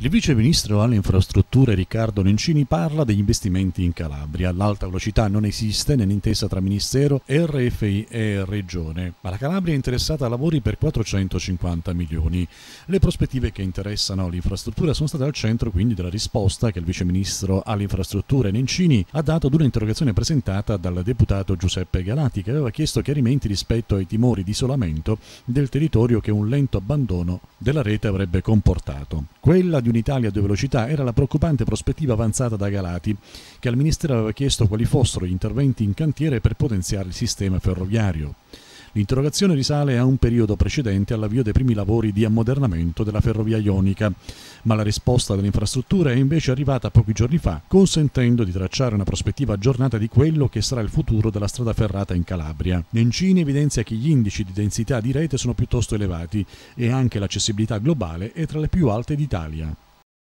Il vice ministro alle infrastrutture Riccardo Nencini parla degli investimenti in Calabria. L'alta velocità non esiste nell'intesa tra Ministero, RFI e Regione, ma la Calabria è interessata a lavori per 450 milioni. Le prospettive che interessano l'infrastruttura sono state al centro quindi della risposta che il vice ministro alle infrastrutture Nencini ha dato ad un'interrogazione presentata dal deputato Giuseppe Galati che aveva chiesto chiarimenti rispetto ai timori di isolamento del territorio che un lento abbandono della rete avrebbe comportato. Quella di un'Italia a due velocità era la preoccupante prospettiva avanzata da Galati, che al Ministero aveva chiesto quali fossero gli interventi in cantiere per potenziare il sistema ferroviario. L'interrogazione risale a un periodo precedente all'avvio dei primi lavori di ammodernamento della ferrovia ionica, ma la risposta dell'infrastruttura è invece arrivata pochi giorni fa, consentendo di tracciare una prospettiva aggiornata di quello che sarà il futuro della strada ferrata in Calabria. Nencini evidenzia che gli indici di densità di rete sono piuttosto elevati e anche l'accessibilità globale è tra le più alte d'Italia.